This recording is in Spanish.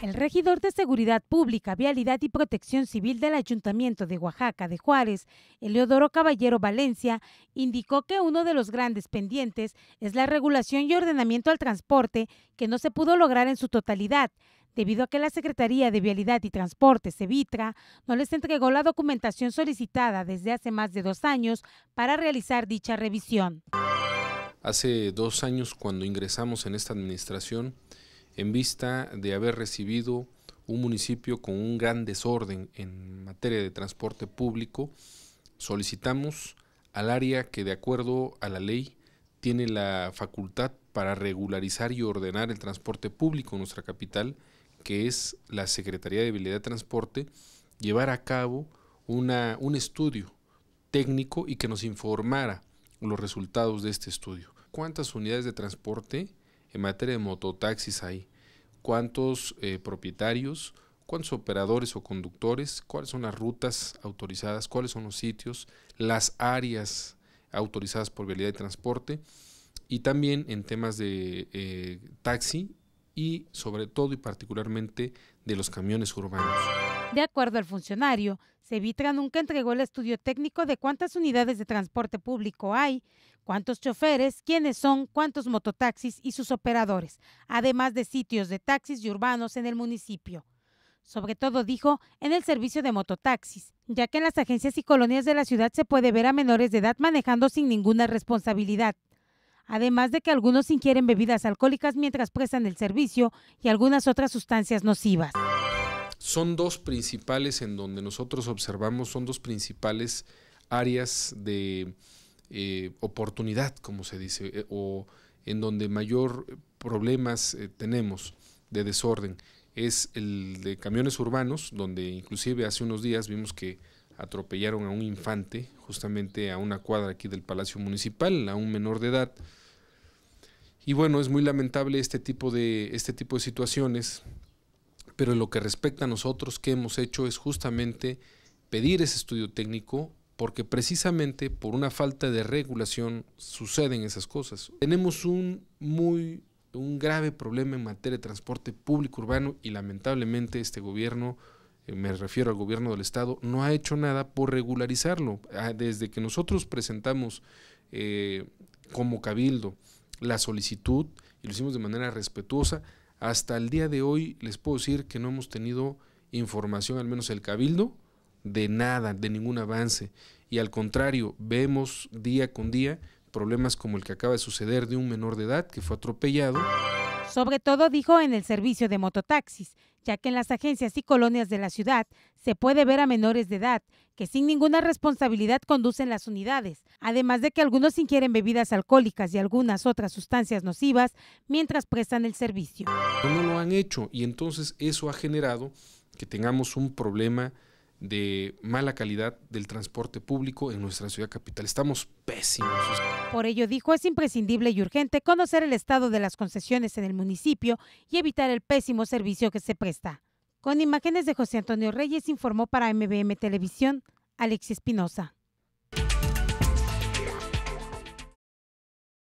El regidor de Seguridad Pública, Vialidad y Protección Civil del Ayuntamiento de Oaxaca de Juárez, Eleodoro Caballero Valencia, indicó que uno de los grandes pendientes es la regulación y ordenamiento al transporte que no se pudo lograr en su totalidad, debido a que la Secretaría de Vialidad y Transporte, SEVITRA, no les entregó la documentación solicitada desde hace más de dos años para realizar dicha revisión. Hace dos años, cuando ingresamos en esta administración, en vista de haber recibido un municipio con un gran desorden en materia de transporte público, solicitamos al área que de acuerdo a la ley tiene la facultad para regularizar y ordenar el transporte público en nuestra capital, que es la Secretaría de Habilidad de Transporte, llevar a cabo una, un estudio técnico y que nos informara los resultados de este estudio. ¿Cuántas unidades de transporte en materia de mototaxis hay? ¿Cuántos eh, propietarios? ¿Cuántos operadores o conductores? ¿Cuáles son las rutas autorizadas? ¿Cuáles son los sitios? ¿Las áreas autorizadas por vialidad de transporte? Y también en temas de eh, taxi y sobre todo y particularmente de los camiones urbanos. De acuerdo al funcionario, Sevitra nunca entregó el estudio técnico de cuántas unidades de transporte público hay, cuántos choferes, quiénes son, cuántos mototaxis y sus operadores, además de sitios de taxis y urbanos en el municipio. Sobre todo, dijo, en el servicio de mototaxis, ya que en las agencias y colonias de la ciudad se puede ver a menores de edad manejando sin ninguna responsabilidad. Además de que algunos ingieren bebidas alcohólicas mientras prestan el servicio y algunas otras sustancias nocivas son dos principales en donde nosotros observamos, son dos principales áreas de eh, oportunidad, como se dice, eh, o en donde mayor problemas eh, tenemos de desorden. Es el de camiones urbanos, donde inclusive hace unos días vimos que atropellaron a un infante, justamente a una cuadra aquí del Palacio Municipal, a un menor de edad. Y bueno, es muy lamentable este tipo de, este tipo de situaciones pero en lo que respecta a nosotros, que hemos hecho es justamente pedir ese estudio técnico porque precisamente por una falta de regulación suceden esas cosas. Tenemos un muy un grave problema en materia de transporte público urbano y lamentablemente este gobierno, eh, me refiero al gobierno del estado, no ha hecho nada por regularizarlo. Ah, desde que nosotros presentamos eh, como cabildo la solicitud y lo hicimos de manera respetuosa, hasta el día de hoy les puedo decir que no hemos tenido información, al menos el cabildo, de nada, de ningún avance. Y al contrario, vemos día con día problemas como el que acaba de suceder de un menor de edad que fue atropellado. Sobre todo dijo en el servicio de mototaxis, ya que en las agencias y colonias de la ciudad se puede ver a menores de edad que sin ninguna responsabilidad conducen las unidades, además de que algunos ingieren bebidas alcohólicas y algunas otras sustancias nocivas mientras prestan el servicio. No lo han hecho y entonces eso ha generado que tengamos un problema de mala calidad del transporte público en nuestra ciudad capital. Estamos pésimos. Por ello, dijo, es imprescindible y urgente conocer el estado de las concesiones en el municipio y evitar el pésimo servicio que se presta. Con imágenes de José Antonio Reyes informó para MBM Televisión Alexis Espinosa.